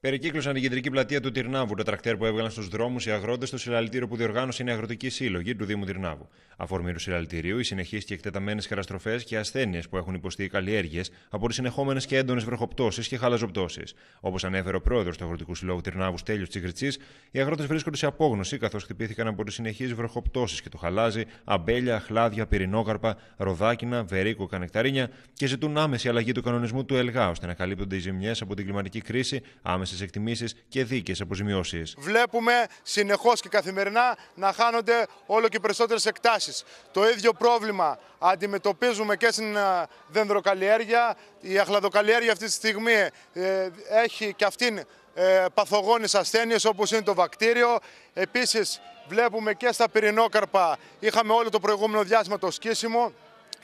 Περικύκλωσαν την κεντρική πλατεία του Τυρνάβου τα τρακτέρ που έβγαλαν στους δρόμους οι αγρότες στο συλλαλητήριο που διοργάνωσε η Αγροτική Σύλλογη του Δήμου Τυρνάβου. Αφορμή του συλλαλητηρίου, οι συνεχείς και εκτεταμένες καταστροφές και ασθένειες που έχουν υποστεί οι καλλιέργειες από τις συνεχόμενες και έντονες βροχοπτώσεις και χαλαζοπτώσεις. Όπως ανέφερε ο πρόεδρος του Αγροτικού Συλλόγου Τυρνάβου Στέλιος Τσιγκριτσή, οι αγρότες βρίσκονται σε απόγνωση καθώς χτυπήθηκαν από τις συνεχείς βροχοπτώσεις και το χαλάζι, αμπέλια, χλάδια, πυρηνόκαρπα, ροδάκινα, βερίκο, κανεκταρίνια και ζητούν άμεση αλλαγή του κανονισμού του ΕΛΓΑ ώστε να καλύπτονται οι ζημιές από την κλιματική κρίση, άμεση Στι εκτιμήσεις και δίκαιε αποζημιώσεις. Βλέπουμε συνεχώς και καθημερινά να χάνονται όλο και περισσότερες εκτάσεις. Το ίδιο πρόβλημα αντιμετωπίζουμε και στην ε, δενδροκαλλιέργεια. Η αχλαδοκαλλιέργεια αυτή τη στιγμή ε, έχει και αυτήν ε, παθογόνες ασθένειες όπως είναι το βακτήριο. Επίσης βλέπουμε και στα πυρηνόκαρπα είχαμε όλο το προηγούμενο διάστημα το σκίσιμο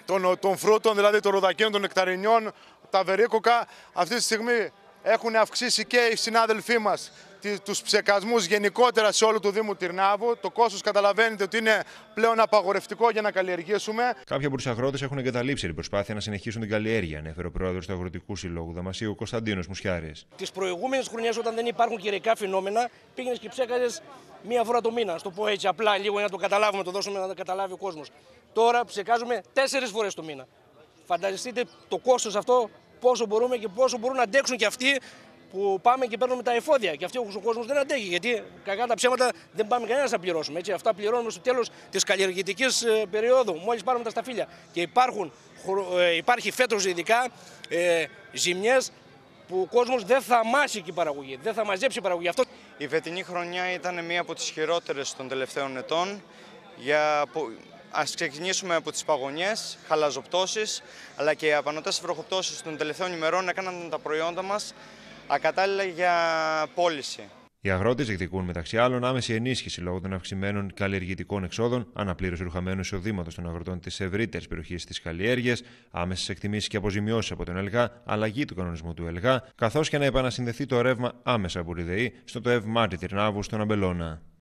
των, των φρούτων, δηλαδή των ροδακίων, των νεκταρινιών, τα βερίκοκα. Αυτή τη στιγμή έχουν αυξήσει και οι συνάδελφοί μας, τους ψεκασμούς γενικότερα σε όλο το Δήμο Τυρνάβου. Το κόστος καταλαβαίνετε ότι είναι πλέον απαγορευτικό για να καλλιεργήσουμε. Κάποιοι από τους αγρότες έχουν εγκαταλείψει την προσπάθεια να συνεχίσουν την καλλιέργεια, ανέφερε ο πρόεδρος του Αγροτικού Συλλόγου Δαμασίου Κωνσταντίνος Μουσιάρης. Τις προηγούμενες χρονιές όταν δεν υπάρχουν κυριακά φαινόμενα πήγαινες και ψέκαζες μία φορά το μήνα, Στο πω έτσι απλά λίγο για να το καταλάβουμε, το δώσουμε να το καταλάβει ο κόσμος. Τώρα ψεκάζουμε τέσσερις φορές το μήνα. Φανταστείτε το κόστος αυτό πόσο μπορούμε και πόσο μπορούν να αντέξουν και αυτοί που πάμε και παίρνουμε τα εφόδια. Και αυτοί ο κόσμος δεν αντέχει. Γιατί κακά τα ψέματα δεν πάμε κανένα να πληρώσουμε. Έτσι. Αυτά πληρώνουμε στο τέλος της καλλιεργητικής ε, περίοδου, μόλις πάρουμε τα σταφύλια. Και υπάρχουν, ε, υπάρχει φέτος ειδικά ε, ζημιές που ο κόσμος δεν θα μάσει και η παραγωγή, δεν θα μαζέψει η παραγωγή. Αυτό... Η φετινή χρονιά ήταν μία από τις χειρότερες των τελευταίων ετών. Για Ας ξεκινήσουμε από τις παγωνιές, χαλαζοπτώσεις, αλλά και οι απανοτές βροχοπτώσεις των τελευταίων ημερών έκαναν τα προϊόντα μας ακατάλληλα για πώληση. Οι αγρότες διεκδικούν μεταξύ άλλων άμεση ενίσχυση λόγω των αυξημένων καλλιεργητικών εξόδων, αναπλήρωση ρουχαμένου εισοδήματος των αγροτών της ευρύτερης περιοχής της καλλιέργειας, άμεσες εκτιμήσεις και αποζημιώσεις από τον ΕΛΓΑ, αλλαγή του κανονισμού του ΕΛΓΑ, καθώς και να επανασυνδεθεί το ρεύμα άμεσα από τη ΔΕΗ στο ΤΕΒ Μάρτι Τυρνάβου στον Αμπελώνα.